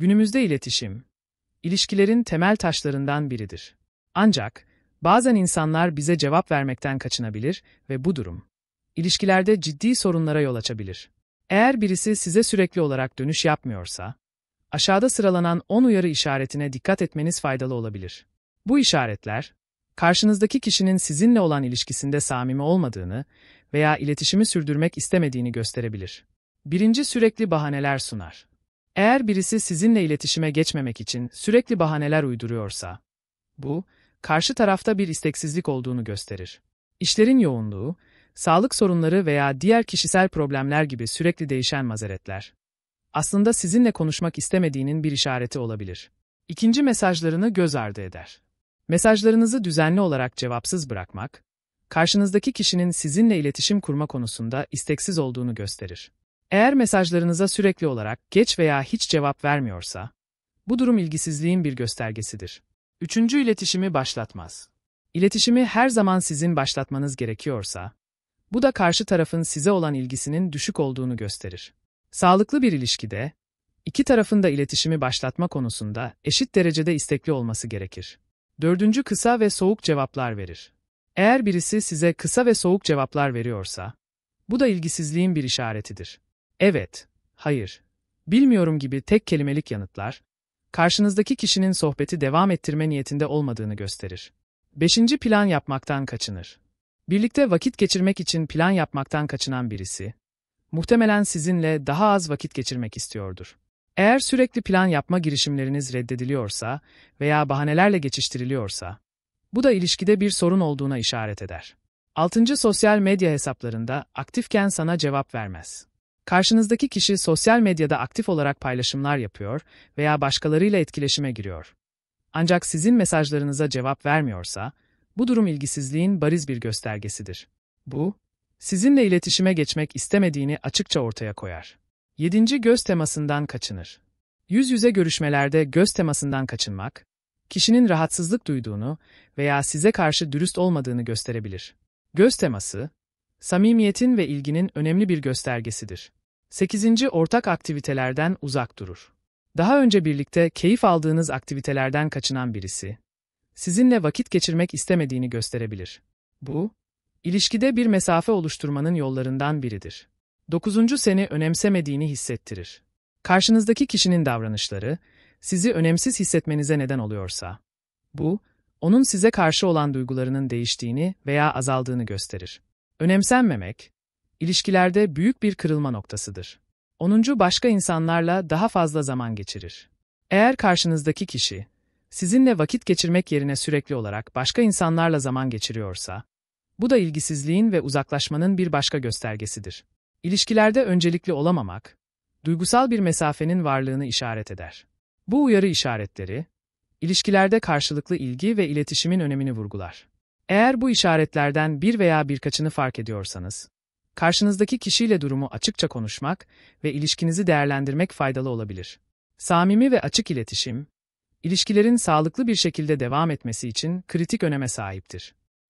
Günümüzde iletişim, ilişkilerin temel taşlarından biridir. Ancak bazen insanlar bize cevap vermekten kaçınabilir ve bu durum, ilişkilerde ciddi sorunlara yol açabilir. Eğer birisi size sürekli olarak dönüş yapmıyorsa, aşağıda sıralanan 10 uyarı işaretine dikkat etmeniz faydalı olabilir. Bu işaretler, karşınızdaki kişinin sizinle olan ilişkisinde samimi olmadığını veya iletişimi sürdürmek istemediğini gösterebilir. Birinci sürekli bahaneler sunar. Eğer birisi sizinle iletişime geçmemek için sürekli bahaneler uyduruyorsa, bu, karşı tarafta bir isteksizlik olduğunu gösterir. İşlerin yoğunluğu, sağlık sorunları veya diğer kişisel problemler gibi sürekli değişen mazeretler, aslında sizinle konuşmak istemediğinin bir işareti olabilir. İkinci mesajlarını göz ardı eder. Mesajlarınızı düzenli olarak cevapsız bırakmak, karşınızdaki kişinin sizinle iletişim kurma konusunda isteksiz olduğunu gösterir. Eğer mesajlarınıza sürekli olarak geç veya hiç cevap vermiyorsa, bu durum ilgisizliğin bir göstergesidir. Üçüncü iletişimi başlatmaz. İletişimi her zaman sizin başlatmanız gerekiyorsa, bu da karşı tarafın size olan ilgisinin düşük olduğunu gösterir. Sağlıklı bir ilişkide, iki tarafın da iletişimi başlatma konusunda eşit derecede istekli olması gerekir. Dördüncü kısa ve soğuk cevaplar verir. Eğer birisi size kısa ve soğuk cevaplar veriyorsa, bu da ilgisizliğin bir işaretidir evet, hayır, bilmiyorum gibi tek kelimelik yanıtlar, karşınızdaki kişinin sohbeti devam ettirme niyetinde olmadığını gösterir. Beşinci plan yapmaktan kaçınır. Birlikte vakit geçirmek için plan yapmaktan kaçınan birisi, muhtemelen sizinle daha az vakit geçirmek istiyordur. Eğer sürekli plan yapma girişimleriniz reddediliyorsa veya bahanelerle geçiştiriliyorsa, bu da ilişkide bir sorun olduğuna işaret eder. Altıncı Sosyal medya hesaplarında aktifken sana cevap vermez. Karşınızdaki kişi sosyal medyada aktif olarak paylaşımlar yapıyor veya başkalarıyla etkileşime giriyor. Ancak sizin mesajlarınıza cevap vermiyorsa, bu durum ilgisizliğin bariz bir göstergesidir. Bu, sizinle iletişime geçmek istemediğini açıkça ortaya koyar. 7. Göz temasından kaçınır. Yüz yüze görüşmelerde göz temasından kaçınmak, kişinin rahatsızlık duyduğunu veya size karşı dürüst olmadığını gösterebilir. Göz teması, samimiyetin ve ilginin önemli bir göstergesidir. 8. Ortak aktivitelerden uzak durur. Daha önce birlikte keyif aldığınız aktivitelerden kaçınan birisi, sizinle vakit geçirmek istemediğini gösterebilir. Bu, ilişkide bir mesafe oluşturmanın yollarından biridir. 9. Seni önemsemediğini hissettirir. Karşınızdaki kişinin davranışları, sizi önemsiz hissetmenize neden oluyorsa, bu, onun size karşı olan duygularının değiştiğini veya azaldığını gösterir. Önemsenmemek, ilişkilerde büyük bir kırılma noktasıdır. Onuncu, Başka insanlarla daha fazla zaman geçirir. Eğer karşınızdaki kişi, sizinle vakit geçirmek yerine sürekli olarak başka insanlarla zaman geçiriyorsa, bu da ilgisizliğin ve uzaklaşmanın bir başka göstergesidir. İlişkilerde öncelikli olamamak, duygusal bir mesafenin varlığını işaret eder. Bu uyarı işaretleri, ilişkilerde karşılıklı ilgi ve iletişimin önemini vurgular. Eğer bu işaretlerden bir veya birkaçını fark ediyorsanız, Karşınızdaki kişiyle durumu açıkça konuşmak ve ilişkinizi değerlendirmek faydalı olabilir. Samimi ve açık iletişim, ilişkilerin sağlıklı bir şekilde devam etmesi için kritik öneme sahiptir.